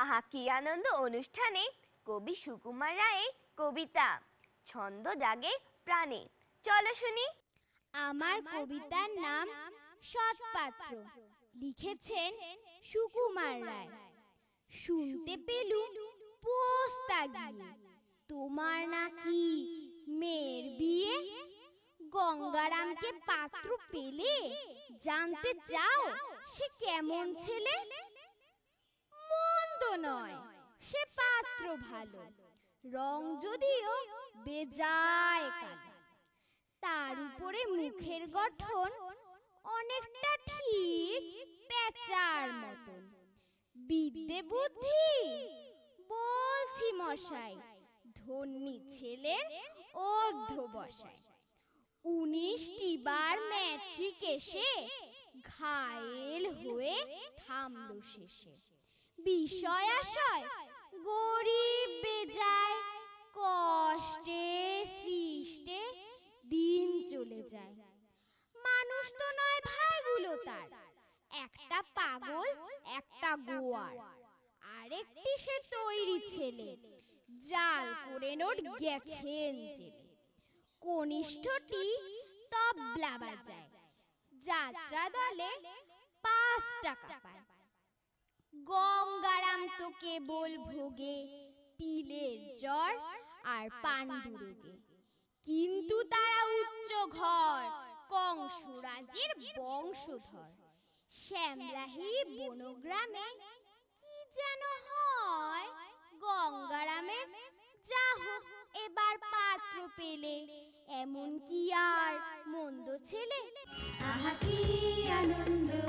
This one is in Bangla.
আহা কি আনন্দ অনুষ্ঠানে কবি সুকুমার রায়ের কবিতা ছন্দ জাগে প্রাণে চলো শুনি আমার কবিতার নাম সৎপাত্র লিখেছেন সুকুমার রায় শুনতে পেলু পোস্তাগি তোমার নাকি মেয়ের বিয়ে গঙ্গারামকে পাত্র পেলে জানতে চাও সে কেমন ছেলে নয় সে পাত্র ভালো রং যদিও বেজায় কালো তার উপরে মুখের গঠন অনেকটা ঠিক পেঁচার মতন বিদ্যে বুদ্ধি বলছি মশাই ধন্যী ছেলের অর্ধ বসায় উনিশটি বার ম্যাট্রিক এসে ঘায়েল হয়ে থামল শেষে বিষয় আশয় গরিব বেজায় কষ্টে সৃষ্টে দিন চলে যায় মানুষ তো নয় ভাইগুলো তার একটা পাগল একটা গোয়ার আরেকটি সে তৈরি ছেলে জাল করে নোট গেছেন জেলে কনিষ্ঠটি তবলা বাজায় যাত্রা দলে পাঁচ টাকা পায় গঙ্গারাম তো কেবল ভোগে পিলের জ্বর আর পাণ্ডুরোগে কিন্তু তারা উচ্চ ঘর কংসরাজের বংশধর শ্যামলাহি বনগ্রামে কি যেন হয় গঙ্গারামের যা হোক এবার পাত্র পেলে এমন কি আর মন্দ ছেলে আহা কি আনন্দ